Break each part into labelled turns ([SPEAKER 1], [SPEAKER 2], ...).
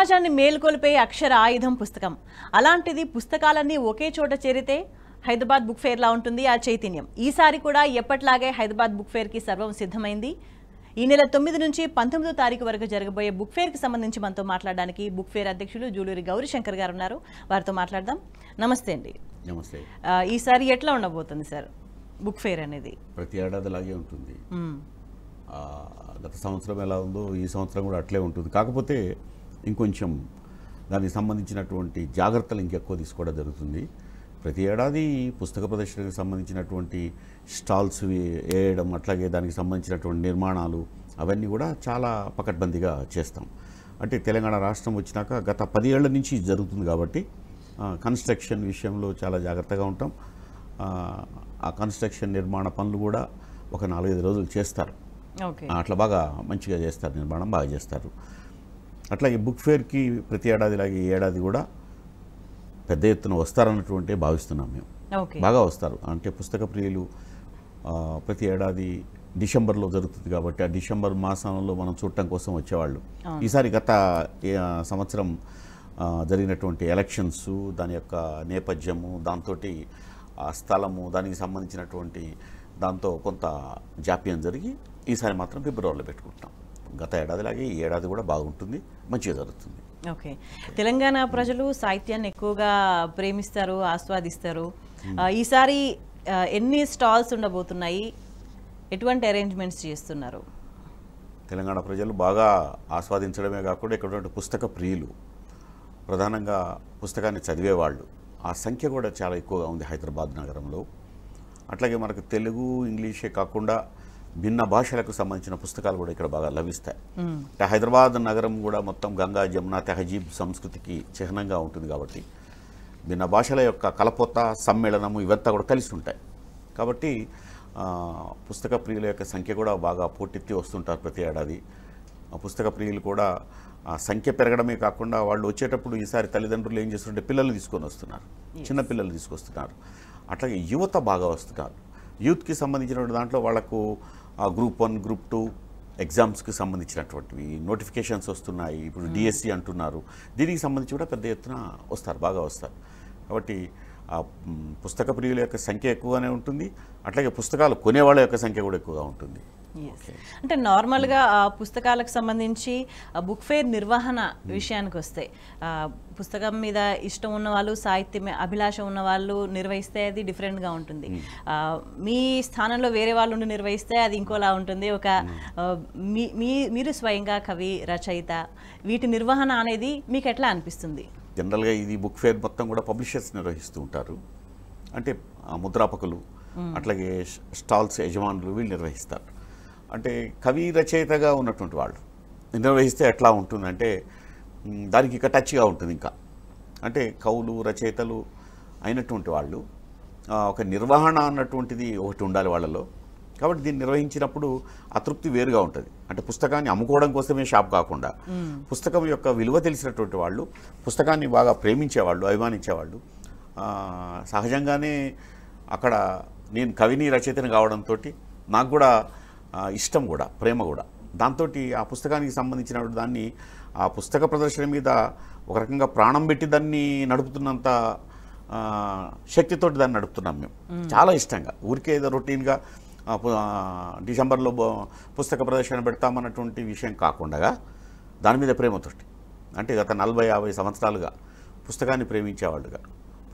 [SPEAKER 1] సమాజాన్ని మేల్కొల్పే అక్షర ఆయుధం పుస్తకం అలాంటిది పుస్తకాలన్నీ ఒకే చోట చేరితే హైదరాబాద్ బుక్ లా ఉంటుంది ఆ చైతన్యం ఈసారి కూడా ఎప్పట్లాగే హైదరాబాద్ బుక్ కి సర్వం సిద్ధమైంది ఈ నెల తొమ్మిది నుంచి పంతొమ్మిదో తారీఖు వరకు జరగబోయే బుక్ కి సంబంధించి మనతో మాట్లాడడానికి బుక్ ఫేర్ అధ్యక్షులు జూలూరి గౌరీశంకర్ గారు ఉన్నారు వారితో మాట్లాడదాం నమస్తే అండి నమస్తే ఈసారి ఎట్లా ఉండబోతుంది సార్ బుక్ ఫేర్ అనేది
[SPEAKER 2] ప్రతి ఏడాది లాగే ఉంటుంది గత సంవత్సరం ఎలా ఉందో ఈ సంవత్సరం కూడా అట్లే ఉంటుంది కాకపోతే ఇంకొంచెం దానికి సంబంధించినటువంటి జాగ్రత్తలు ఇంకెక్కువ తీసుకోవడం జరుగుతుంది ప్రతి ఏడాది పుస్తక ప్రదర్శనకు సంబంధించినటువంటి స్టాల్స్ వేయడం అట్లాగే దానికి సంబంధించినటువంటి నిర్మాణాలు అవన్నీ కూడా చాలా పకడ్బందీగా చేస్తాం అంటే తెలంగాణ రాష్ట్రం వచ్చినాక గత పది ఏళ్ళ నుంచి జరుగుతుంది కాబట్టి కన్స్ట్రక్షన్ విషయంలో చాలా జాగ్రత్తగా ఉంటాం ఆ కన్స్ట్రక్షన్ నిర్మాణ పనులు కూడా ఒక నాలుగైదు రోజులు చేస్తారు అట్లా బాగా మంచిగా చేస్తారు నిర్మాణం బాగా చేస్తారు అట్లాగే బుక్ ఫేర్కి ప్రతి ఏడాది లాగే ఈ ఏడాది కూడా పెద్ద ఎత్తున వస్తారన్నటువంటి భావిస్తున్నాం మేము బాగా వస్తారు అంటే పుస్తక ప్రియులు ప్రతి ఏడాది డిసెంబర్లో జరుగుతుంది కాబట్టి ఆ డిసెంబర్ మాసంలో మనం చూడటం కోసం వచ్చేవాళ్ళు ఈసారి గత సంవత్సరం జరిగినటువంటి ఎలక్షన్స్ దాని యొక్క నేపథ్యము దాంతో ఆ స్థలము దానికి సంబంధించినటువంటి దాంతో కొంత జాప్యం జరిగి ఈసారి మాత్రం ఫిబ్రవరిలో పెట్టుకుంటాం గత ఏడాదిలాగే ఈ ఏడాది కూడా బాగుంటుంది మంచిగా జరుగుతుంది
[SPEAKER 1] ఓకే తెలంగాణ ప్రజలు సాహిత్యాన్ని ఎక్కువగా ప్రేమిస్తారు ఆస్వాదిస్తారు hmm. ఈసారి ఎన్ని స్టాల్స్ ఉండబోతున్నాయి ఎటువంటి అరేంజ్మెంట్స్ చేస్తున్నారు
[SPEAKER 2] తెలంగాణ ప్రజలు బాగా ఆస్వాదించడమే కాకుండా ఇక్కడ పుస్తక ప్రియులు ప్రధానంగా పుస్తకాన్ని చదివేవాళ్ళు ఆ సంఖ్య కూడా చాలా ఎక్కువగా ఉంది హైదరాబాద్ నగరంలో అట్లాగే మనకు తెలుగు ఇంగ్లీషే కాకుండా భిన్న భాషలకు సంబంధించిన పుస్తకాలు కూడా ఇక్కడ బాగా లభిస్తాయి అంటే హైదరాబాద్ నగరం కూడా మొత్తం గంగా జమున తెహజీబ్ సంస్కృతికి చిహ్నంగా ఉంటుంది కాబట్టి భిన్న భాషల యొక్క కలపొత్త సమ్మేళనము ఇవంతా కూడా కలిసి ఉంటాయి కాబట్టి పుస్తక ప్రియుల యొక్క సంఖ్య కూడా బాగా పోటెత్తి వస్తుంటారు ప్రతి ఏడాది పుస్తక ప్రియులు కూడా సంఖ్య పెరగడమే కాకుండా వాళ్ళు వచ్చేటప్పుడు ఈసారి తల్లిదండ్రులు ఏం చేస్తుంటే పిల్లలు తీసుకొని వస్తున్నారు చిన్న పిల్లలు తీసుకొస్తున్నారు అట్లాగే యువత బాగా వస్తున్నారు యూత్కి సంబంధించినటువంటి దాంట్లో వాళ్ళకు ఆ గ్రూప్ వన్ గ్రూప్ టూ ఎగ్జామ్స్కి సంబంధించినటువంటివి నోటిఫికేషన్స్ వస్తున్నాయి ఇప్పుడు డిఎస్సి e అంటున్నారు దీనికి సంబంధించి కూడా పెద్ద ఎత్తున వస్తారు బాగా వస్తారు కాబట్టి ఆ పుస్తక ప్రియుల యొక్క సంఖ్య ఎక్కువగానే ఉంటుంది అట్లాగే పుస్తకాలు కొనేవాళ్ళ యొక్క సంఖ్య కూడా ఎక్కువగా ఉంటుంది
[SPEAKER 1] అంటే నార్మల్గా పుస్తకాలకు సంబంధించి బుక్ ఫేర్ నిర్వహణ hmm. విషయానికి వస్తే పుస్తకం మీద ఇష్టం ఉన్న వాళ్ళు సాహిత్యం అభిలాష ఉన్న వాళ్ళు నిర్వహిస్తే అది డిఫరెంట్గా ఉంటుంది hmm. మీ స్థానంలో వేరే వాళ్ళు ఉండి నిర్వహిస్తే అది ఇంకోలా ఉంటుంది ఒక hmm. మీ మీరు స్వయంగా కవి రచయిత వీటి నిర్వహణ అనేది మీకు ఎట్లా అనిపిస్తుంది
[SPEAKER 2] జనరల్గా ఇది బుక్ ఫేర్ మొత్తం కూడా పబ్లిషర్స్ నిర్వహిస్తూ ఉంటారు అంటే ముద్రాపకులు అట్లాగే స్టాల్స్ యజమానులు వీళ్ళు నిర్వహిస్తారు అంటే కవి రచయితగా ఉన్నటువంటి వాళ్ళు నిర్వహిస్తే ఎట్లా ఉంటుందంటే దానికి ఇక టచ్గా ఉంటుంది ఇంకా అంటే కవులు రచయితలు అయినటువంటి వాళ్ళు ఒక నిర్వహణ అన్నటువంటిది ఒకటి ఉండాలి వాళ్ళలో కాబట్టి దీన్ని నిర్వహించినప్పుడు అతృప్తి వేరుగా ఉంటుంది అంటే పుస్తకాన్ని అమ్ముకోవడం కోసమే షాప్ కాకుండా పుస్తకం యొక్క విలువ తెలిసినటువంటి వాళ్ళు పుస్తకాన్ని బాగా ప్రేమించేవాళ్ళు అభిమానించేవాళ్ళు సహజంగానే అక్కడ నేను కవిని రచయితను కావడంతో నాకు కూడా ఇష్టం కూడా ప్రేమ కూడా దాంతో ఆ పుస్తకానికి సంబంధించిన దాన్ని ఆ పుస్తక ప్రదర్శన మీద ఒక రకంగా ప్రాణం పెట్టి దాన్ని నడుపుతున్నంత శక్తితోటి దాన్ని నడుపుతున్నాం మేము చాలా ఇష్టంగా ఊరికే ఏదో రొటీన్గా డిసెంబర్లో పుస్తక ప్రదర్శన పెడతామన్నటువంటి విషయం కాకుండా దాని మీద ప్రేమతోటి అంటే గత నలభై యాభై సంవత్సరాలుగా పుస్తకాన్ని ప్రేమించేవాళ్ళుగా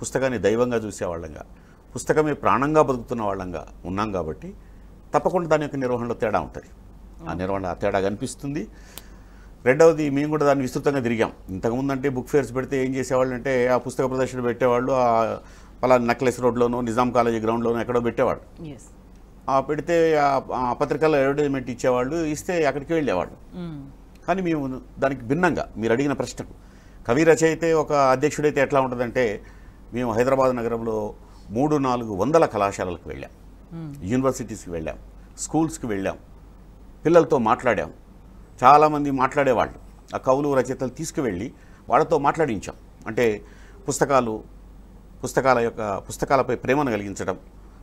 [SPEAKER 2] పుస్తకాన్ని దైవంగా చూసేవాళ్ళంగా పుస్తకమే ప్రాణంగా బతుకుతున్న వాళ్ళంగా ఉన్నాం కాబట్టి తప్పకుండా దాని యొక్క నిర్వహణలో తేడా ఉంటుంది ఆ నిర్వహణ తేడా కనిపిస్తుంది రెండవది మేము కూడా దాన్ని విస్తృతంగా తిరిగాం ఇంతకుముందు అంటే బుక్ ఫేర్స్ పెడితే ఏం చేసేవాళ్ళు అంటే ఆ పుస్తక ప్రదర్శన పెట్టేవాళ్ళు ఆ పలా నక్లెస్ రోడ్లోనో నిజాం కాలేజీ గ్రౌండ్లోనో ఎక్కడో పెట్టేవాళ్ళు పెడితే ఆ పత్రికల్లో అడ్వర్టైజ్మెంట్ ఇచ్చేవాళ్ళు ఇస్తే అక్కడికి వెళ్ళేవాళ్ళు hmm. కానీ మేము దానికి భిన్నంగా మీరు అడిగిన ప్రశ్నకు కవి రచయితే ఒక అధ్యక్షుడైతే ఎట్లా ఉంటుందంటే మేము హైదరాబాద్ నగరంలో మూడు నాలుగు వందల కళాశాలలకు వెళ్ళాం యూనివర్సిటీస్కి వెళ్ళాం స్కూల్స్కి వెళ్ళాం పిల్లలతో మాట్లాడాం చాలామంది మాట్లాడేవాళ్ళు ఆ కవులు రచయితలు తీసుకువెళ్ళి వాళ్ళతో మాట్లాడించాం అంటే పుస్తకాలు పుస్తకాల యొక్క పుస్తకాలపై ప్రేమను కలిగించడం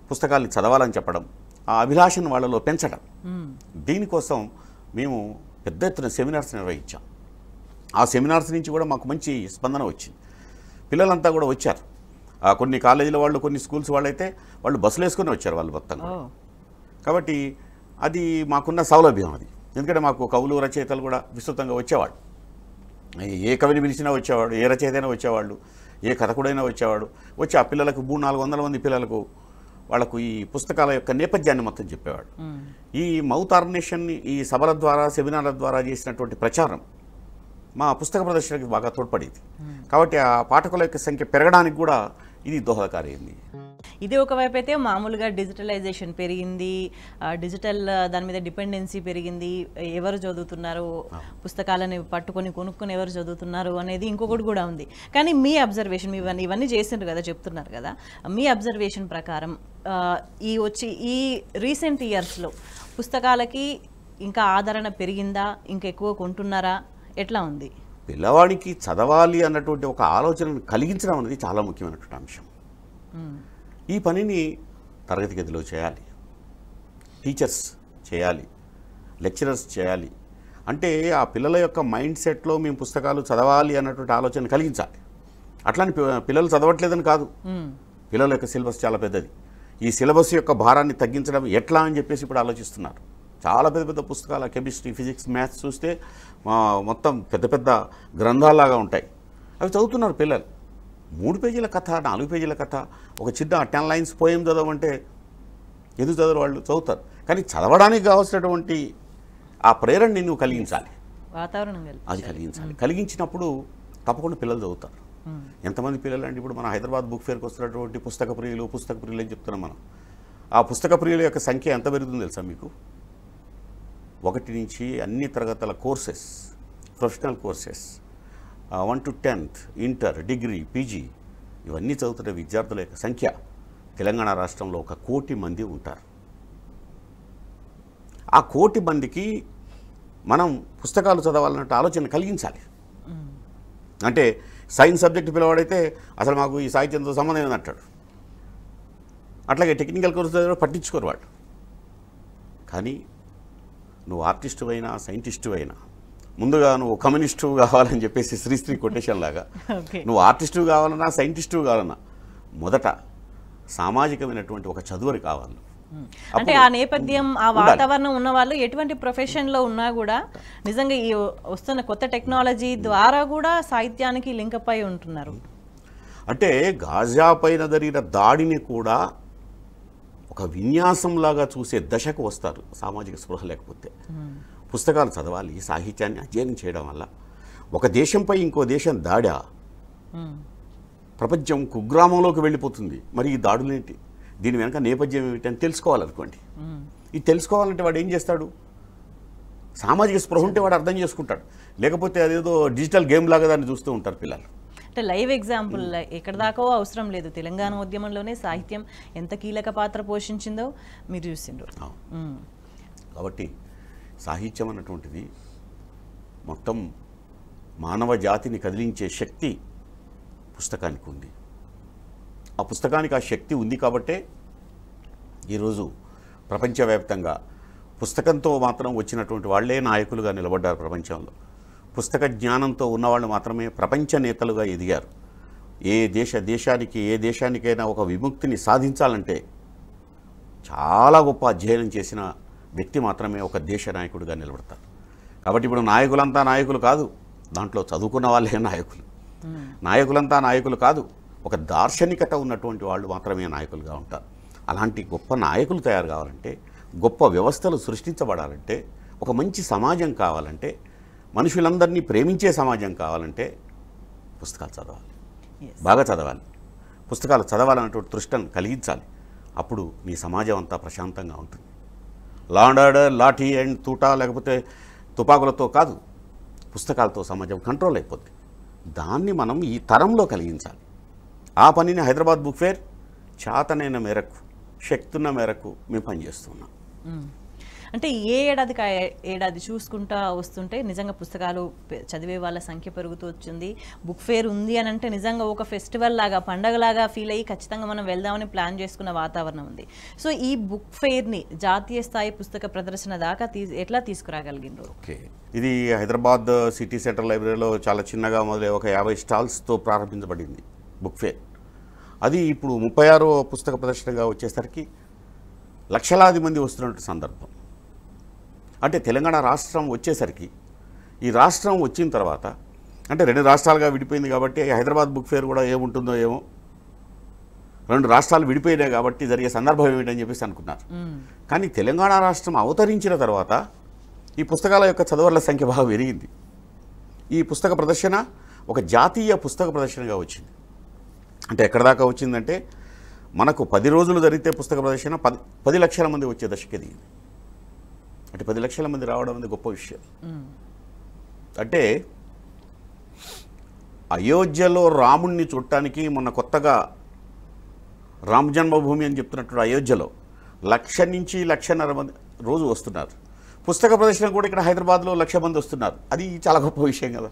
[SPEAKER 2] పుస్తకాలను చదవాలని చెప్పడం ఆ అభిలాషను వాళ్ళలో పెంచడం దీనికోసం మేము పెద్ద ఎత్తున సెమినార్స్ నిర్వహించాం ఆ సెమినార్స్ నుంచి కూడా మాకు మంచి స్పందన వచ్చింది పిల్లలంతా కూడా వచ్చారు కొన్ని కాలేజీల వాళ్ళు కొన్ని స్కూల్స్ వాళ్ళైతే వాళ్ళు బస్సులు వేసుకొని వచ్చారు వాళ్ళు మొత్తం కాబట్టి అది మాకున్న సౌలభ్యం అది ఎందుకంటే మాకు కవులు రచయితలు కూడా విస్తృతంగా వచ్చేవాడు ఏ కవిని పిలిచినా వచ్చేవాడు ఏ రచయిత వచ్చేవాళ్ళు ఏ కథకుడైనా వచ్చేవాడు వచ్చి ఆ పిల్లలకు మూడు నాలుగు వందల మంది పిల్లలకు వాళ్ళకు ఈ పుస్తకాల యొక్క నేపథ్యాన్ని మొత్తం చెప్పేవాడు ఈ మౌత్ ఆర్నేషన్ని ఈ సభల ద్వారా సెమినార్ల ద్వారా చేసినటువంటి ప్రచారం మా పుస్తక ప్రదర్శనకి బాగా తోడ్పడేది కాబట్టి ఆ పాఠకుల యొక్క సంఖ్య పెరగడానికి కూడా ఇది దోహదకారైంది
[SPEAKER 1] ఇది ఒకవైపు అయితే మామూలుగా డిజిటలైజేషన్ పెరిగింది డిజిటల్ దాని మీద డిపెండెన్సీ పెరిగింది ఎవరు చదువుతున్నారు పుస్తకాలను పట్టుకొని కొనుక్కొని ఎవరు చదువుతున్నారు అనేది ఇంకొకటి కూడా ఉంది కానీ మీ అబ్జర్వేషన్ ఇవన్నీ ఇవన్నీ చేసిండ్రు కదా చెప్తున్నారు కదా మీ అబ్జర్వేషన్ ప్రకారం ఈ వచ్చి ఈ రీసెంట్ ఇయర్స్లో పుస్తకాలకి ఇంకా ఆదరణ పెరిగిందా ఇంకా ఎక్కువ కొంటున్నారా ఎట్లా ఉంది
[SPEAKER 2] పిల్లవాడికి చదవాలి అన్నటువంటి ఒక ఆలోచనను కలిగించడం అనేది చాలా ముఖ్యమైనటువంటి అంశం ఈ పనిని తరగతి గదిలో చేయాలి టీచర్స్ చేయాలి లెక్చరర్స్ చేయాలి అంటే ఆ పిల్లల యొక్క మైండ్ సెట్లో మేము పుస్తకాలు చదవాలి అన్నటువంటి ఆలోచన కలిగించాలి అట్లాని పిల్లలు చదవట్లేదని కాదు పిల్లల యొక్క సిలబస్ చాలా పెద్దది ఈ సిలబస్ యొక్క భారాన్ని తగ్గించడం ఎట్లా అని చెప్పేసి ఇప్పుడు ఆలోచిస్తున్నారు చాలా పెద్ద పెద్ద పుస్తకాల కెమిస్ట్రీ ఫిజిక్స్ మ్యాథ్స్ చూస్తే మొత్తం పెద్ద పెద్ద గ్రంథాలాగా ఉంటాయి అవి చదువుతున్నారు పిల్లలు మూడు పేజీల కథ నాలుగు పేజీల కథ ఒక చిన్న టెన్ లైన్స్ పోయం చదవంటే ఎందుకు చదవరు వాళ్ళు చదువుతారు కానీ చదవడానికి కావాల్సినటువంటి ఆ ప్రేరణని నువ్వు కలిగించాలి వాతావరణం అది కలిగించాలి కలిగించినప్పుడు తప్పకుండా పిల్లలు చదువుతారు ఎంతమంది పిల్లలు అంటే ఇప్పుడు మన హైదరాబాద్ బుక్ ఫేర్కి వస్తున్నటువంటి పుస్తక ప్రియులు పుస్తక ప్రియులు అని చెప్తున్నాం మనం ఆ పుస్తక ప్రియుల యొక్క సంఖ్య ఎంత పెరుగుతుందో తెలుసా మీకు ఒకటి నుంచి అన్ని తరగతుల courses professional courses one to tenth inter degree PG ఇవన్నీ చదువుతున్న విద్యార్థుల యొక్క సంఖ్య తెలంగాణ రాష్ట్రంలో ఒక కోటి మంది ఉంటారు ఆ కోటి మందికి మనం పుస్తకాలు చదవాలన్నట్టు ఆలోచన కలిగించాలి అంటే సైన్స్ సబ్జెక్ట్ పిలవాడైతే అసలు మాకు ఈ సాహిత్యంతో సంబంధం ఏందంటాడు అట్లాగే టెక్నికల్ కోర్సు పట్టించుకోరు వాళ్ళు కానీ నువ్వు ఆర్టిస్టు అయినా సైంటిస్టు అయినా ముందుగా నువ్వు కమ్యూనిస్టు కావాలని చెప్పేసి శ్రీశ్రీ కొటేషన్ లాగా నువ్వు ఆర్టిస్టు కావాలన్నా సైంటిస్టు కావాలన్నా మొదట సామాజికమైనటువంటి ఒక చదువుని కావాలి అంటే ఆ నేపథ్యం
[SPEAKER 1] ఆ వాతావరణం ఉన్న వాళ్ళు ఎటువంటి ప్రొఫెషన్లో ఉన్నా కూడా నిజంగా ఈ వస్తున్న కొత్త టెక్నాలజీ ద్వారా కూడా సాహిత్యానికి లింక్ అయి ఉంటున్నారు
[SPEAKER 2] అంటే గాజా పైన జరిగిన దాడిని కూడా ఒక విన్యాసంలాగా చూసే దశకు వస్తారు సామాజిక స్పృహ లేకపోతే పుస్తకాలు చదవాలి సాహిత్యాన్ని అధ్యయనం చేయడం వల్ల ఒక దేశంపై ఇంకో దేశం దాడా ప్రపంచం కుగ్రామంలోకి వెళ్ళిపోతుంది మరి ఈ దాడులేంటి దీని వెనక నేపథ్యం ఏమిటి అని తెలుసుకోవాలనుకోండి ఇది తెలుసుకోవాలంటే వాడు ఏం చేస్తాడు సామాజిక స్పృహ ఉంటే వాడు అర్థం చేసుకుంటాడు లేకపోతే అదేదో డిజిటల్ గేమ్ లాగా దాన్ని చూస్తూ ఉంటారు పిల్లలు
[SPEAKER 1] అంటే లైవ్ ఎగ్జాంపుల్ ఎక్కడ దాకా అవసరం లేదు తెలంగాణ ఉద్యమంలోనే సాహిత్యం ఎంత కీలక పాత్ర పోషించిందో మీరు చూసిండ్రు
[SPEAKER 2] కాబట్టి సాహిత్యం అన్నటువంటిది మొత్తం మానవ జాతిని కదిలించే శక్తి పుస్తకానికి ఉంది ఆ పుస్తకానికి ఆ శక్తి ఉంది కాబట్టే ఈరోజు ప్రపంచవ్యాప్తంగా పుస్తకంతో మాత్రం వచ్చినటువంటి వాళ్లే నాయకులుగా నిలబడ్డారు ప్రపంచంలో పుస్తక జ్ఞానంతో ఉన్నవాళ్ళు మాత్రమే ప్రపంచ నేతలుగా ఎదిగారు ఏ దేశ దేశానికి ఏ దేశానికైనా ఒక విముక్తిని సాధించాలంటే చాలా గొప్ప అధ్యయనం చేసిన వ్యక్తి మాత్రమే ఒక దేశ నాయకుడిగా నిలబడతారు కాబట్టి ఇప్పుడు నాయకులంతా నాయకులు కాదు దాంట్లో చదువుకున్న వాళ్ళే నాయకులు నాయకులంతా నాయకులు కాదు ఒక దార్శనికత ఉన్నటువంటి వాళ్ళు మాత్రమే నాయకులుగా ఉంటారు అలాంటి గొప్ప నాయకులు తయారు కావాలంటే గొప్ప వ్యవస్థలు సృష్టించబడాలంటే ఒక మంచి సమాజం కావాలంటే మనుషులందరినీ ప్రేమించే సమాజం కావాలంటే పుస్తకాలు చదవాలి బాగా చదవాలి పుస్తకాలు చదవాలన్నటువంటి తృష్టను కలిగించాలి అప్పుడు మీ సమాజం అంతా ప్రశాంతంగా ఉంటుంది లాండర్డ్ లాఠీ అండ్ తూటా లేకపోతే తుపాకులతో కాదు పుస్తకాలతో సమాజం కంట్రోల్ అయిపోద్ది దాన్ని మనం ఈ తరంలో కలిగించాలి ఆ పనిని హైదరాబాద్ బుక్ ఫేర్ చేతనైన మేరకు శక్తున్న మేరకు మేము పనిచేస్తున్నాం
[SPEAKER 3] hmm.
[SPEAKER 1] అంటే ఏ ఏడాది ఏడాది చూసుకుంటా వస్తుంటే నిజంగా పుస్తకాలు చదివే వాళ్ళ సంఖ్య పెరుగుతూ వచ్చింది బుక్ ఫేర్ ఉంది అని అంటే నిజంగా ఒక ఫెస్టివల్ లాగా పండగలాగా ఫీల్ అయ్యి ఖచ్చితంగా మనం వెళ్దామని ప్లాన్ చేసుకున్న వాతావరణం ఉంది సో ఈ బుక్ ఫెయిర్ని జాతీయ స్థాయి పుస్తక ప్రదర్శన దాకా తీ ఎట్లా తీసుకురాగలిగినారు
[SPEAKER 2] ఓకే ఇది హైదరాబాద్ సిటీ సెంటర్ లైబ్రరీలో చాలా చిన్నగా మొదలై ఒక యాభై స్టాల్స్తో ప్రారంభించబడింది బుక్ ఫేర్ అది ఇప్పుడు ముప్పై ఆరో పుస్తక ప్రదర్శనగా వచ్చేసరికి లక్షలాది మంది వస్తున్నట్టు సందర్భం అంటే తెలంగాణ రాష్ట్రం వచ్చేసరికి ఈ రాష్ట్రం వచ్చిన తర్వాత అంటే రెండు రాష్ట్రాలుగా విడిపోయింది కాబట్టి హైదరాబాద్ బుక్ ఫేర్ కూడా ఏముంటుందో ఏమో రెండు రాష్ట్రాలు విడిపోయినాయి కాబట్టి జరిగే సందర్భం ఏమిటని చెప్పేసి అనుకున్నారు కానీ తెలంగాణ రాష్ట్రం అవతరించిన తర్వాత ఈ పుస్తకాల యొక్క చదవర్ల సంఖ్య బాగా పెరిగింది ఈ పుస్తక ప్రదర్శన ఒక జాతీయ పుస్తక ప్రదర్శనగా వచ్చింది అంటే ఎక్కడ దాకా వచ్చిందంటే మనకు పది రోజులు జరిగితే పుస్తక ప్రదర్శన పది పది లక్షల మంది వచ్చే దశకి దిగింది అంటే పది లక్షల మంది రావడం అనేది గొప్ప విషయం అంటే అయోధ్యలో రాముణ్ణి చూడటానికి మొన్న కొత్తగా రామ జన్మభూమి అని చెప్తున్నట్టు అయోధ్యలో లక్ష నుంచి లక్షన్నర మంది రోజు వస్తున్నారు పుస్తక ప్రదర్శన కూడా ఇక్కడ హైదరాబాద్లో లక్ష మంది వస్తున్నారు అది చాలా గొప్ప విషయం కదా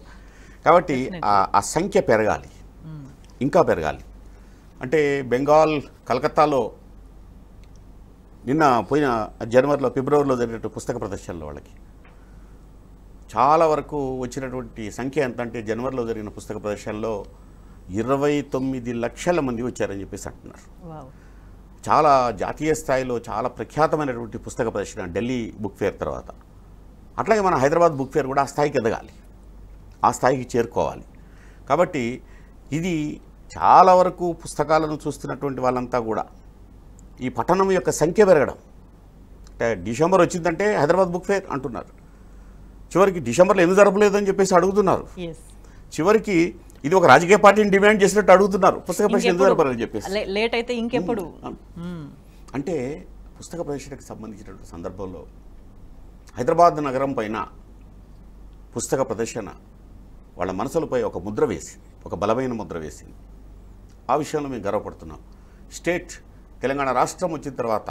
[SPEAKER 2] కాబట్టి ఆ సంఖ్య పెరగాలి ఇంకా పెరగాలి అంటే బెంగాల్ కలకత్తాలో నిన్న పోయిన జనవరిలో ఫిబ్రవరిలో జరిగినట్టు పుస్తక ప్రదర్శనలో వాళ్ళకి చాలా వరకు వచ్చినటువంటి సంఖ్య ఎంత అంటే జనవరిలో జరిగిన పుస్తక ప్రదర్శనలో ఇరవై తొమ్మిది లక్షల మంది వచ్చారని చెప్పేసి అంటున్నారు చాలా జాతీయ స్థాయిలో చాలా ప్రఖ్యాతమైనటువంటి పుస్తక ప్రదర్శన ఢిల్లీ బుక్ ఫేర్ తర్వాత అట్లాగే మన హైదరాబాద్ బుక్ ఫేర్ కూడా ఆ స్థాయికి ఎదగాలి ఆ స్థాయికి చేరుకోవాలి కాబట్టి ఇది చాలా వరకు పుస్తకాలను చూస్తున్నటువంటి వాళ్ళంతా కూడా ఈ పట్టణం యొక్క సంఖ్య పెరగడం అంటే డిసెంబర్ వచ్చిందంటే హైదరాబాద్ బుక్ ఫేర్ అంటున్నారు చివరికి డిసెంబర్లో ఎందుకు జరపలేదని చెప్పేసి అడుగుతున్నారు చివరికి ఇది ఒక రాజకీయ పార్టీని డిమాండ్ చేసినట్టు అడుగుతున్నారు పుస్తక ప్రదర్శన ఎందుకు జరపాలని చెప్పేసి
[SPEAKER 1] లేట్ అయితే ఇంకెప్పుడు
[SPEAKER 2] అంటే పుస్తక ప్రదర్శనకు సంబంధించినటువంటి సందర్భంలో హైదరాబాద్ నగరం పైన పుస్తక ప్రదర్శన వాళ్ళ మనసులపై ఒక ముద్ర వేసింది ఒక బలమైన ముద్ర వేసింది ఆ విషయంలో మేము గర్వపడుతున్నాం స్టేట్ తెలంగాణ రాష్ట్రం వచ్చిన తర్వాత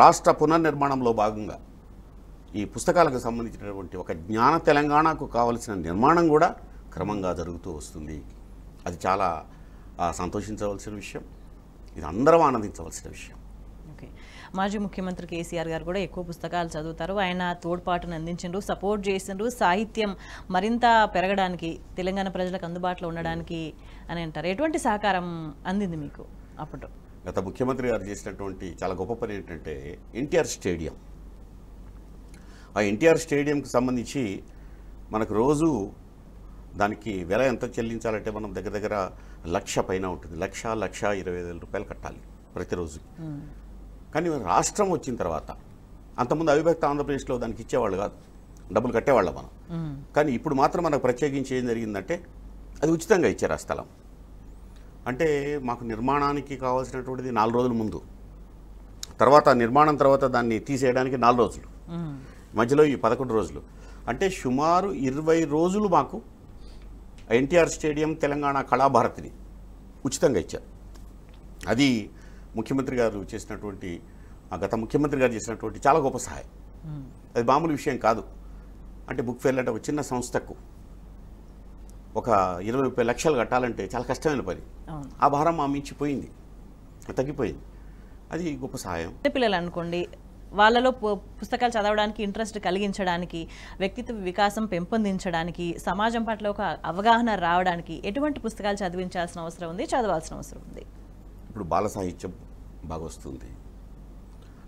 [SPEAKER 2] రాష్ట్ర పునర్నిర్మాణంలో భాగంగా ఈ పుస్తకాలకు సంబంధించినటువంటి ఒక జ్ఞాన తెలంగాణకు కావలసిన నిర్మాణం కూడా క్రమంగా జరుగుతూ వస్తుంది అది చాలా సంతోషించవలసిన విషయం ఇది అందరం ఆనందించవలసిన విషయం
[SPEAKER 1] ఓకే మాజీ ముఖ్యమంత్రి కేసీఆర్ గారు కూడా ఎక్కువ పుస్తకాలు చదువుతారు ఆయన తోడ్పాటును అందించారు సపోర్ట్ చేసిండ్రు సాహిత్యం మరింత పెరగడానికి తెలంగాణ ప్రజలకు అందుబాటులో ఉండడానికి అని అంటారు ఎటువంటి సహకారం అందింది మీకు అప్పుడు
[SPEAKER 2] గత ముఖ్యమంత్రి గారు చేసినటువంటి చాలా గొప్ప పని ఏంటంటే ఎన్టీఆర్ స్టేడియం ఆ ఎన్టీఆర్ స్టేడియంకి సంబంధించి మనకు రోజు దానికి వెల ఎంత చెల్లించాలంటే మనం దగ్గర దగ్గర లక్ష పైన ఉంటుంది లక్ష లక్ష ఇరవై వేల రూపాయలు కట్టాలి ప్రతిరోజు కానీ రాష్ట్రం వచ్చిన తర్వాత అంతకుముందు అవిభక్త ఆంధ్రప్రదేశ్లో దానికి ఇచ్చేవాళ్ళు కాదు డబ్బులు కట్టేవాళ్ళం మనం కానీ ఇప్పుడు మాత్రం మనకు ప్రత్యేకించి ఏం జరిగిందంటే అది ఉచితంగా ఇచ్చారు ఆ స్థలం అంటే మాకు నిర్మాణానికి కావాల్సినటువంటిది నాలుగు రోజుల ముందు తర్వాత నిర్మాణం తర్వాత దాన్ని తీసేయడానికి నాలుగు రోజులు మధ్యలో ఈ పదకొండు రోజులు అంటే సుమారు ఇరవై రోజులు మాకు ఎన్టీఆర్ స్టేడియం తెలంగాణ కళాభారతిని ఉచితంగా ఇచ్చారు అది ముఖ్యమంత్రి గారు చేసినటువంటి గత ముఖ్యమంత్రి గారు చేసినటువంటి చాలా గొప్ప సహాయం అది మామూలు విషయం కాదు అంటే బుక్ ఫెయిల్ అంటే ఒక చిన్న సంస్థకు ఒక ఇరవై ముప్పై లక్షలు కట్టాలంటే చాలా కష్టమైన పని ఆ భారం మా మించి పోయింది తగ్గిపోయింది అది గొప్ప సహాయం
[SPEAKER 1] పిల్లలు అనుకోండి వాళ్ళలో పుస్తకాలు చదవడానికి ఇంట్రెస్ట్ కలిగించడానికి వ్యక్తిత్వ వికాసం పెంపొందించడానికి సమాజం పట్ల ఒక అవగాహన రావడానికి ఎటువంటి పుస్తకాలు చదివించాల్సిన అవసరం ఉంది చదవాల్సిన అవసరం ఉంది
[SPEAKER 2] ఇప్పుడు బాల సాహిత్యం బాగా వస్తుంది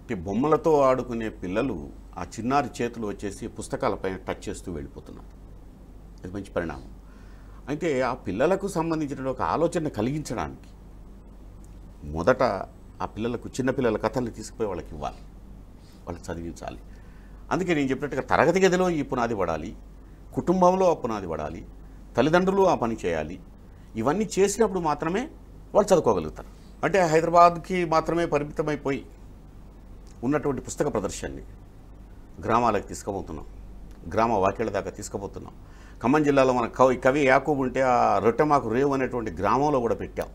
[SPEAKER 2] అంటే బొమ్మలతో ఆడుకునే పిల్లలు ఆ చిన్నారి చేతులు వచ్చేసి పుస్తకాలపైన టచ్ చేస్తూ వెళ్ళిపోతున్నారు అది మంచి పరిణామం అయితే ఆ పిల్లలకు సంబంధించిన ఒక ఆలోచన కలిగించడానికి మొదట ఆ పిల్లలకు చిన్నపిల్లల కథలు తీసుకుపోయి వాళ్ళకి ఇవ్వాలి వాళ్ళు చదివించాలి అందుకే నేను చెప్పినట్టుగా తరగతి గదిలో ఈ పునాది పడాలి కుటుంబంలో ఆ పునాది పడాలి తల్లిదండ్రులు ఆ పని చేయాలి ఇవన్నీ చేసినప్పుడు మాత్రమే వాళ్ళు చదువుకోగలుగుతారు అంటే హైదరాబాద్కి మాత్రమే పరిమితమైపోయి ఉన్నటువంటి పుస్తక ప్రదర్శనని గ్రామాలకు తీసుకుపోతున్నాం గ్రామ వాక్యాల దాకా తీసుకుపోతున్నాం ఖమ్మం జిల్లాలో మన కవి కవి యాకూబ్ ఉంటే ఆ రొట్టెమాకు రేవు అనేటువంటి గ్రామంలో కూడా పెట్టాం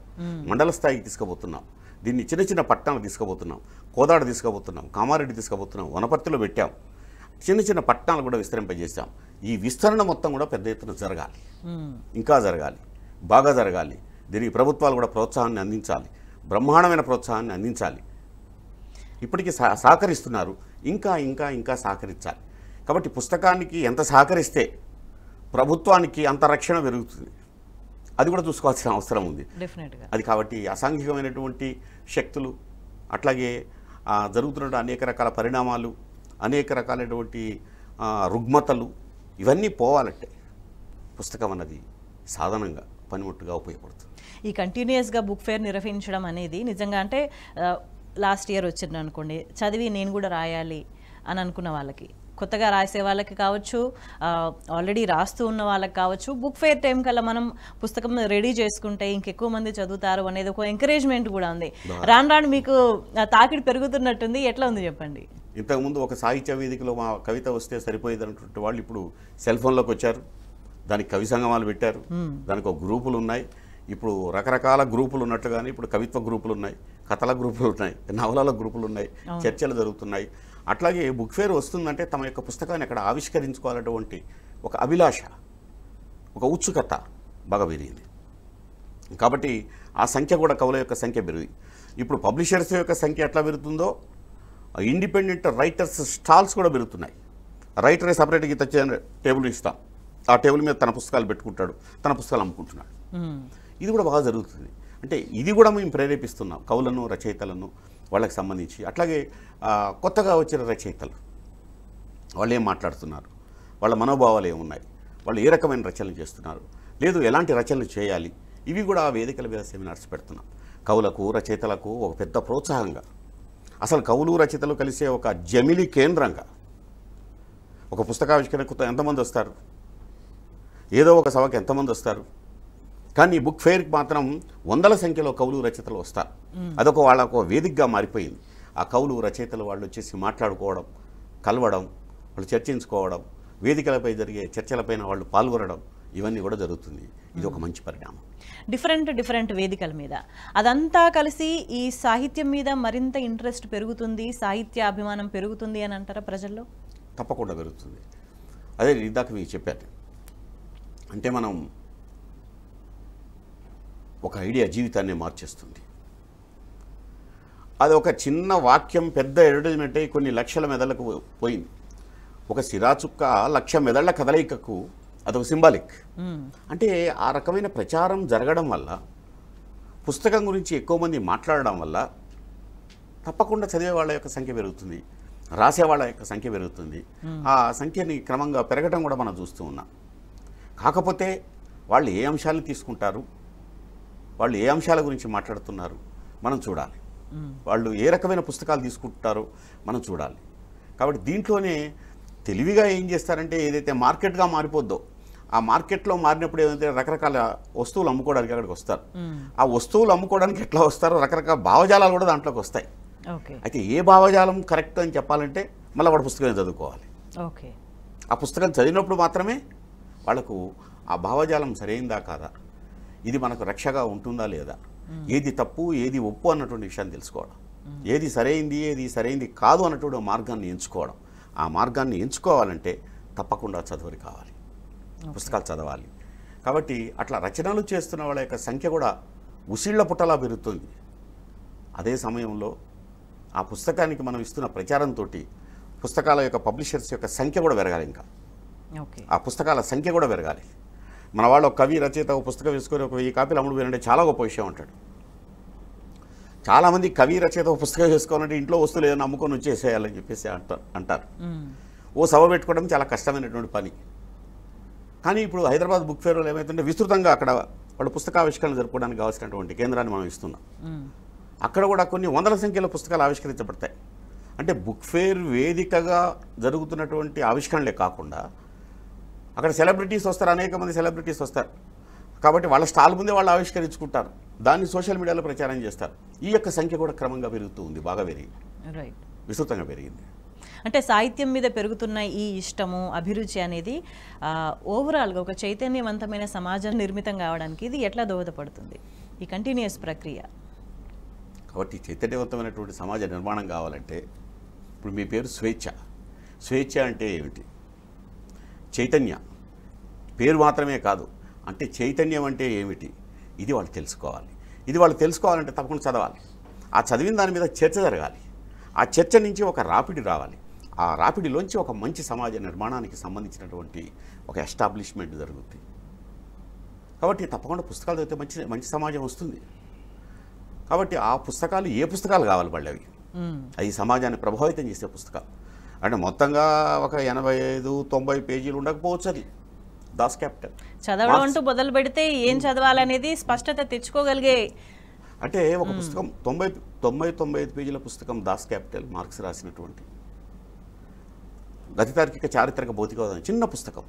[SPEAKER 2] మండల స్థాయికి తీసుకుపోతున్నాం దీన్ని చిన్న చిన్న పట్టణాలు తీసుకుపోతున్నాం కోదాడ తీసుకుపోతున్నాం కామారెడ్డి తీసుకుపోతున్నాం వనపర్తిలో పెట్టాం చిన్న చిన్న పట్టణాలు కూడా విస్తరింపజేసాం ఈ విస్తరణ మొత్తం కూడా పెద్ద ఎత్తున జరగాలి ఇంకా జరగాలి బాగా జరగాలి దీనికి ప్రభుత్వాలు కూడా ప్రోత్సాహాన్ని అందించాలి బ్రహ్మాండమైన ప్రోత్సాహాన్ని అందించాలి ఇప్పటికీ సహకరిస్తున్నారు ఇంకా ఇంకా ఇంకా సహకరించాలి కాబట్టి పుస్తకానికి ఎంత సహకరిస్తే ప్రభుత్వానికి అంత రక్షణ పెరుగుతుంది అది కూడా చూసుకోవాల్సిన అవసరం ఉంది అది కాబట్టి అసాంఘికమైనటువంటి శక్తులు అట్లాగే జరుగుతున్న అనేక రకాల పరిణామాలు అనేక రకాలైనటువంటి రుగ్మతలు ఇవన్నీ పోవాలంటే పుస్తకం అన్నది సాధనంగా పనిముట్టుగా ఉపయోగపడుతుంది
[SPEAKER 1] ఈ కంటిన్యూస్గా బుక్ ఫేర్ నిర్వహించడం అనేది నిజంగా అంటే లాస్ట్ ఇయర్ వచ్చింది అనుకోండి చదివి నేను కూడా రాయాలి అని అనుకున్న వాళ్ళకి కొత్తగా రాసే వాళ్ళకి కావచ్చు ఆల్రెడీ రాస్తూ ఉన్న వాళ్ళకి కావచ్చు బుక్ ఫేర్ టైం కల్లా మనం పుస్తకం రెడీ చేసుకుంటే ఇంకెక్కువ మంది చదువుతారు అనేది ఒక ఎంకరేజ్మెంట్ కూడా ఉంది రాను రాను మీకు తాకిడి పెరుగుతున్నట్టుంది ఎట్లా ఉంది చెప్పండి
[SPEAKER 2] ఇంతకుముందు ఒక సాహిత్య వేదికలో మా కవిత వస్తే సరిపోయేది అనేటువంటి వాళ్ళు ఇప్పుడు సెల్ ఫోన్లోకి వచ్చారు దానికి కవి సంగమాలు పెట్టారు దానికి ఒక గ్రూపులు ఉన్నాయి ఇప్పుడు రకరకాల గ్రూపులు ఉన్నట్టు కానీ ఇప్పుడు కవిత్వ గ్రూపులు ఉన్నాయి కథల గ్రూపులు ఉన్నాయి నవలాల గ్రూపులు ఉన్నాయి చర్చలు జరుగుతున్నాయి అట్లాగే బుక్ ఫేర్ వస్తుందంటే తమ యొక్క పుస్తకాన్ని అక్కడ ఆవిష్కరించుకోవాలటువంటి ఒక అభిలాష ఒక ఉత్సుకత బాగా పెరిగింది కాబట్టి ఆ సంఖ్య కూడా కవుల యొక్క సంఖ్య పెరిగింది ఇప్పుడు పబ్లిషర్స్ యొక్క సంఖ్య ఎట్లా పెరుగుతుందో ఇండిపెండెంట్ రైటర్స్ స్టాల్స్ కూడా పెరుగుతున్నాయి రైటరే సపరేట్గా ఇత టేబుల్ ఇస్తాం ఆ టేబుల్ మీద తన పుస్తకాలు పెట్టుకుంటాడు తన పుస్తకాలు అమ్ముకుంటున్నాడు ఇది కూడా బాగా జరుగుతుంది అంటే ఇది కూడా మేము ప్రేరేపిస్తున్నాం కవులను రచయితలను వాళ్ళకి సంబంధించి అట్లాగే కొత్తగా వచ్చిన రచయితలు వాళ్ళు ఏం మాట్లాడుతున్నారు వాళ్ళ మనోభావాలు ఏమున్నాయి వాళ్ళు ఏ రకమైన రచనలు చేస్తున్నారు లేదు ఎలాంటి రచనలు చేయాలి ఇవి కూడా ఆ వేదికల మీద సెమినార్స్ పెడుతున్నాం కవులకు రచయితలకు ఒక పెద్ద ప్రోత్సాహంగా అసలు కవులు రచయితలు కలిసే ఒక జమిలి కేంద్రంగా ఒక పుస్తకావిష్కరణకు ఎంతమంది వస్తారు ఏదో ఒక సభకు ఎంతమంది వస్తారు కానీ ఈ బుక్ ఫెయిర్కి మాత్రం వందల సంఖ్యలో కవులు రచయితలు వస్తారు అదొక వాళ్ళకు వేదికగా మారిపోయింది ఆ కవులు రచయితలు వాళ్ళు వచ్చేసి మాట్లాడుకోవడం కలవడం వాళ్ళు చర్చించుకోవడం వేదికలపై జరిగే చర్చలపైన వాళ్ళు పాల్గొనడం ఇవన్నీ కూడా జరుగుతుంది ఇది ఒక మంచి పరిణామం
[SPEAKER 1] డిఫరెంట్ డిఫరెంట్ వేదికల మీద అదంతా కలిసి ఈ సాహిత్యం మీద మరింత ఇంట్రెస్ట్ పెరుగుతుంది సాహిత్య అభిమానం పెరుగుతుంది అని అంటారా ప్రజల్లో
[SPEAKER 2] తప్పకుండా పెరుగుతుంది అదే ఇందాక మీకు చెప్పారు అంటే మనం ఒక ఐడియా జీవితాన్ని మార్చేస్తుంది అది ఒక చిన్న వాక్యం పెద్ద అడ్వర్టైజ్మెంట్ అయి కొన్ని లక్షల మెదళ్ళకు పోయింది ఒక సిరాచుక్క లక్ష మెదళ్ల కదలికకు అదొక సింబాలిక్ అంటే ఆ రకమైన ప్రచారం జరగడం వల్ల పుస్తకం గురించి ఎక్కువ మంది మాట్లాడడం వల్ల తప్పకుండా చదివే వాళ్ళ యొక్క సంఖ్య పెరుగుతుంది రాసే వాళ్ళ యొక్క సంఖ్య పెరుగుతుంది ఆ సంఖ్యని క్రమంగా పెరగడం కూడా మనం చూస్తూ ఉన్నాం కాకపోతే వాళ్ళు ఏ అంశాలను తీసుకుంటారు వాళ్ళు ఏ అంశాల గురించి మాట్లాడుతున్నారు మనం చూడాలి వాళ్ళు ఏ రకమైన పుస్తకాలు తీసుకుంటారో మనం చూడాలి కాబట్టి దీంట్లోనే తెలివిగా ఏం చేస్తారంటే ఏదైతే మార్కెట్గా మారిపోద్దో ఆ మార్కెట్లో మారినప్పుడు ఏదైతే రకరకాల వస్తువులు అమ్ముకోవడానికి అక్కడికి వస్తారు ఆ వస్తువులు అమ్ముకోవడానికి ఎట్లా వస్తారో రకరకాల భావజాలాలు కూడా దాంట్లోకి వస్తాయి అయితే ఏ భావజాలం కరెక్ట్ అని చెప్పాలంటే మళ్ళీ వాడు పుస్తకం చదువుకోవాలి ఆ పుస్తకం చదివినప్పుడు మాత్రమే వాళ్ళకు ఆ భావజాలం సరైందా కాదా ఇది మనకు రక్షగా ఉంటుందా లేదా ఏది తప్పు ఏది ఒప్పు అన్నటువంటి విషయాన్ని తెలుసుకోవడం ఏది సరైంది ఏది సరైంది కాదు అన్నటువంటి మార్గాన్ని ఎంచుకోవడం ఆ మార్గాన్ని ఎంచుకోవాలంటే తప్పకుండా చదువులు కావాలి పుస్తకాలు చదవాలి కాబట్టి అట్లా రచనలు చేస్తున్న వాళ్ళ యొక్క సంఖ్య కూడా ఉసిళ్ల పుట్టలా పెరుగుతుంది అదే సమయంలో ఆ పుస్తకానికి మనం ఇస్తున్న ప్రచారంతో పుస్తకాల యొక్క పబ్లిషర్స్ యొక్క సంఖ్య కూడా పెరగాలి ఇంకా ఆ పుస్తకాల సంఖ్య కూడా పెరగాలి మన వాళ్ళు ఒక కవి రచయిత ఒక పుస్తకం వేసుకొని ఒక వెయ్యి కాపీలు అమ్ముడు పోయినంటే చాలా గొప్ప విషయం అంటాడు చాలామంది కవి రచయిత ఒక పుస్తకం వేసుకోవాలంటే ఇంట్లో వస్తువులు ఏదైనా అమ్ముకొని వచ్చేసేయాలని చెప్పేసి అంటారు ఓ సభ పెట్టుకోవడం చాలా కష్టమైనటువంటి పని కానీ ఇప్పుడు హైదరాబాద్ బుక్ ఫేర్లో ఏమైతుంటే విస్తృతంగా అక్కడ వాళ్ళు పుస్తకావిష్కరణ జరుపుకోవడానికి కావాల్సినటువంటి కేంద్రాన్ని మనం ఇస్తున్నాం అక్కడ కూడా కొన్ని వందల సంఖ్యలో పుస్తకాలు ఆవిష్కరించబడతాయి అంటే బుక్ ఫేర్ వేదికగా జరుగుతున్నటువంటి ఆవిష్కరణలే కాకుండా అక్కడ సెలబ్రిటీస్ వస్తారు అనేక మంది సెలబ్రిటీస్ వస్తారు కాబట్టి వాళ్ళ స్టాల్ ముందే వాళ్ళు ఆవిష్కరించుకుంటారు దాన్ని సోషల్ మీడియాలో ప్రచారం చేస్తారు ఈ యొక్క సంఖ్య కూడా క్రమంగా పెరుగుతూ ఉంది బాగా పెరిగింది రైట్ విస్తృతంగా పెరిగింది
[SPEAKER 1] అంటే సాహిత్యం మీద పెరుగుతున్న ఈ ఇష్టము అభిరుచి అనేది ఓవరాల్గా ఒక చైతన్యవంతమైన సమాజం నిర్మితం కావడానికి ఇది ఎట్లా దోహదపడుతుంది ఈ కంటిన్యూస్ ప్రక్రియ
[SPEAKER 2] కాబట్టి చైతన్యవంతమైనటువంటి సమాజ నిర్మాణం కావాలంటే ఇప్పుడు మీ పేరు స్వేచ్ఛ స్వేచ్ఛ అంటే ఏమిటి చైతన్య పేరు మాత్రమే కాదు అంటే చైతన్యం అంటే ఏమిటి ఇది వాళ్ళు తెలుసుకోవాలి ఇది వాళ్ళు తెలుసుకోవాలంటే తప్పకుండా చదవాలి ఆ చదివిన దాని మీద చర్చ జరగాలి ఆ చర్చ నుంచి ఒక రాపిడి రావాలి ఆ రాపిడిలోంచి ఒక మంచి సమాజ నిర్మాణానికి సంబంధించినటువంటి ఒక ఎస్టాబ్లిష్మెంట్ జరుగుతుంది కాబట్టి తప్పకుండా పుస్తకాలు చదివితే మంచి మంచి సమాజం వస్తుంది కాబట్టి ఆ పుస్తకాలు ఏ పుస్తకాలు కావాలి పడేవి అవి సమాజాన్ని ప్రభావితం చేసే పుస్తకాలు అంటే మొత్తంగా ఒక ఎనభై ఐదు తొంభై పేజీలు ఉండకపోవచ్చు అది దాస్ క్యాపిటల్
[SPEAKER 1] చదవడం అంటూ మొదలు పెడితే ఏం చదవాలనేది స్పష్టత తెచ్చుకోగలిగే
[SPEAKER 2] అంటే ఒక పుస్తకం తొంభై తొంభై తొంభై ఐదు పేజీల పుస్తకం దాస్ క్యాపిటల్ మార్క్స్ రాసినటువంటి గతితార్కిక చారిత్రక భౌతికవాదం చిన్న పుస్తకం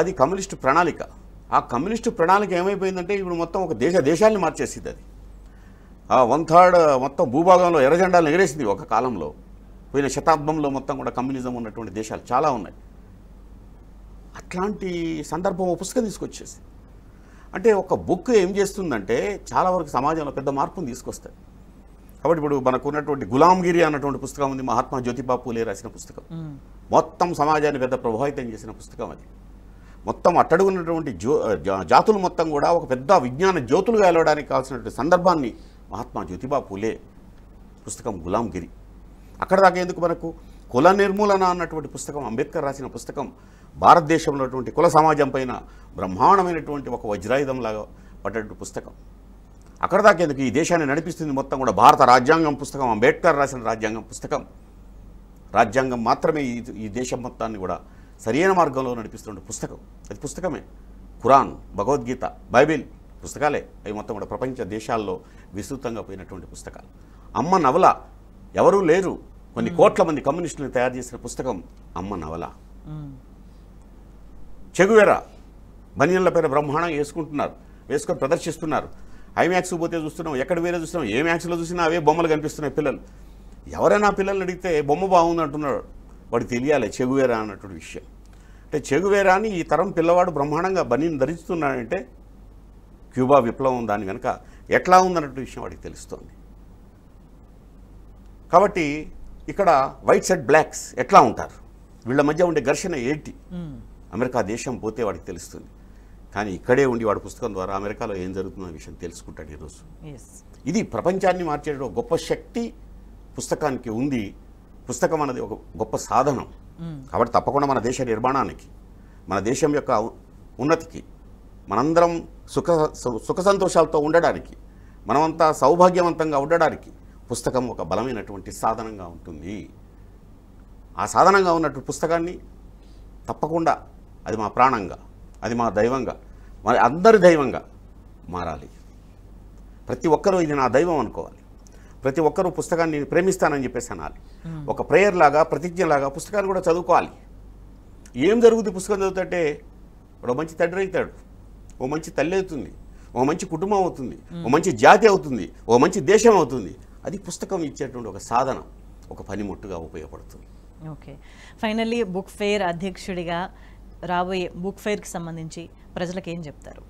[SPEAKER 2] అది కమ్యూనిస్టు ప్రణాళిక ఆ కమ్యూనిస్టు ప్రణాళిక ఏమైపోయిందంటే ఇప్పుడు మొత్తం ఒక దేశ దేశాన్ని మార్చేసింది అది వన్ థర్డ్ మొత్తం భూభాగంలో ఎర్రజెండాలు ఎగరేసింది ఒక కాలంలో పోయిన శతాబ్దంలో మొత్తం కూడా కమ్యూనిజం ఉన్నటువంటి దేశాలు చాలా ఉన్నాయి అట్లాంటి సందర్భం ఒక పుస్తకం తీసుకొచ్చేసి అంటే ఒక బుక్ ఏం చేస్తుందంటే చాలా వరకు సమాజంలో పెద్ద మార్పును తీసుకొస్తాయి కాబట్టి ఇప్పుడు మనకు ఉన్నటువంటి గులాంగిరి అన్నటువంటి పుస్తకం ఉంది మహాత్మా జ్యోతిబా పూలే రాసిన పుస్తకం మొత్తం సమాజాన్ని పెద్ద ప్రభావితం చేసిన పుస్తకం అది మొత్తం అట్టడుగున్నటువంటి జ్యో జాతులు మొత్తం కూడా ఒక పెద్ద విజ్ఞాన జ్యోతులుగా వెళ్ళడానికి కావాల్సినటువంటి సందర్భాన్ని మహాత్మా జ్యోతిబా పూలే పుస్తకం గులాంగిరి అక్కడ దాకా ఎందుకు మనకు కుల నిర్మూలన అన్నటువంటి పుస్తకం అంబేద్కర్ రాసిన పుస్తకం భారతదేశంలో ఉన్నటువంటి కుల సమాజం పైన బ్రహ్మాండమైనటువంటి ఒక వజ్రాయుధంలాగా పడ్డటువంటి పుస్తకం అక్కడ దాకా ఎందుకు ఈ దేశాన్ని నడిపిస్తుంది మొత్తం కూడా భారత రాజ్యాంగం పుస్తకం అంబేద్కర్ రాసిన రాజ్యాంగం పుస్తకం రాజ్యాంగం మాత్రమే ఈ ఈ దేశం మొత్తాన్ని కూడా సరైన మార్గంలో నడిపిస్తున్న పుస్తకం అది పుస్తకమే ఖురాన్ భగవద్గీత బైబిల్ పుస్తకాలే అవి మొత్తం కూడా ప్రపంచ దేశాల్లో విస్తృతంగా పోయినటువంటి పుస్తకాలు అమ్మ నవల ఎవరూ లేరు కొన్ని కోట్ల మంది కమ్యూనిస్టులు తయారు చేసిన పుస్తకం అమ్మ నవల చెగువెర బనియన్ల పేరు బ్రహ్మాండం వేసుకుంటున్నారు వేసుకొని ప్రదర్శిస్తున్నారు ఐమ్యాక్స్ పోతే చూస్తున్నాం ఎక్కడ వేరే చూస్తున్నాం ఏ మ్యాక్స్లో చూసినా అవే బొమ్మలు కనిపిస్తున్నాయి పిల్లలు ఎవరైనా పిల్లల్ని అడిగితే బొమ్మ బాగుంది అంటున్నాడు వాడు తెలియాలి చెగువేరా అన్నటువంటి విషయం అంటే చెగువేరా అని ఈ తరం పిల్లవాడు బ్రహ్మాండంగా బనిని ధరిస్తున్నాడంటే క్యూబా విప్లవం దాని వెనుక ఎట్లా ఉందన్నటువంటి విషయం వాడికి తెలుస్తోంది కాబట్టి ఇక్కడ వైట్ సెట్ బ్లాక్స్ ఎట్లా ఉంటారు వీళ్ళ మధ్య ఉండే ఘర్షణ ఏంటి అమెరికా దేశం పోతే వాడికి తెలుస్తుంది కానీ ఇక్కడే ఉండి వాడి పుస్తకం ద్వారా అమెరికాలో ఏం జరుగుతుందో విషయం తెలుసుకుంటాడు ఈరోజు ఇది ప్రపంచాన్ని మార్చే గొప్ప శక్తి పుస్తకానికి ఉంది పుస్తకం అనేది ఒక గొప్ప సాధనం కాబట్టి తప్పకుండా మన దేశ నిర్మాణానికి మన దేశం యొక్క ఉన్నతికి మనందరం సుఖ సుఖ సంతోషాలతో ఉండడానికి మనమంతా సౌభాగ్యవంతంగా ఉండడానికి పుస్తకం ఒక బలమైనటువంటి సాధనంగా ఉంటుంది ఆ సాధనంగా ఉన్నటువంటి పుస్తకాన్ని తప్పకుండా అది మా ప్రాణంగా అది మా దైవంగా మరి అందరి దైవంగా మారాలి ప్రతి ఒక్కరూ ఇది నా దైవం అనుకోవాలి ప్రతి ఒక్కరూ పుస్తకాన్ని ప్రేమిస్తానని చెప్పేసి అనాలి ఒక ప్రేయర్ లాగా ప్రతిజ్ఞలాగా పుస్తకాన్ని కూడా చదువుకోవాలి ఏం జరుగుతుంది పుస్తకం చదువుతుంటే ఒక మంచి తండ్రి అవుతాడు ఓ మంచి తల్లి అవుతుంది ఓ మంచి కుటుంబం అవుతుంది ఓ మంచి జాతి అవుతుంది ఓ మంచి దేశం అవుతుంది అది పుస్తకం ఇచ్చేటువంటి ఒక సాధనం ఒక పనిముట్టుగా ఉపయోగపడుతుంది
[SPEAKER 1] ఓకే ఫైనల్లీ బుక్ ఫెయిర్ అధ్యక్షుడిగా రాబోయే బుక్ ఫెయిర్కి సంబంధించి ప్రజలకు ఏం చెప్తారు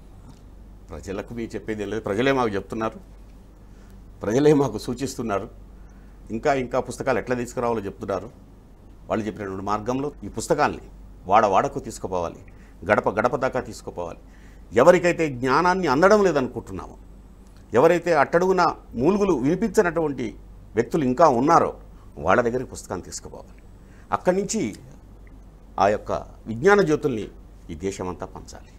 [SPEAKER 2] ప్రజలకు మీరు చెప్పేది లేదు ప్రజలే మాకు చెప్తున్నారు ప్రజలే మాకు సూచిస్తున్నారు ఇంకా ఇంకా పుస్తకాలు ఎట్లా తీసుకురావాలో చెప్తున్నారు వాళ్ళు చెప్పినటువంటి మార్గంలో ఈ పుస్తకాల్ని వాడవాడకు తీసుకుపోవాలి గడప గడప దాకా తీసుకుపోవాలి ఎవరికైతే జ్ఞానాన్ని అందడం లేదనుకుంటున్నామో ఎవరైతే అట్టడుగున మూలుగులు వినిపించినటువంటి వ్యక్తులు ఇంకా ఉన్నారో వాళ్ళ దగ్గరికి పుస్తకాన్ని తీసుకుపోవాలి అక్కడి నుంచి ఆ యొక్క విజ్ఞాన జ్యోతుల్ని ఈ దేశమంతా పంచాలి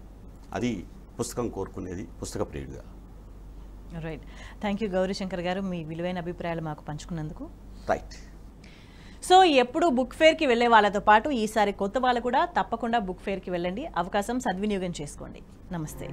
[SPEAKER 2] అది పుస్తకం కోరుకునేది పుస్తక ప్రియుడిగా
[SPEAKER 1] right thank you Gaurishankar garu మీ విలువైన అభిప్రాయాలు మాకు పంచుకున్నందుకు రైట్ సో ఎప్పుడు బుక్ ఫేర్కి వెళ్ళే వాళ్ళతో పాటు ఈసారి కొత్త వాళ్ళు కూడా తప్పకుండా బుక్ ఫేర్కి వెళ్ళండి అవకాశం సద్వినియోగం చేసుకోండి
[SPEAKER 3] నమస్తే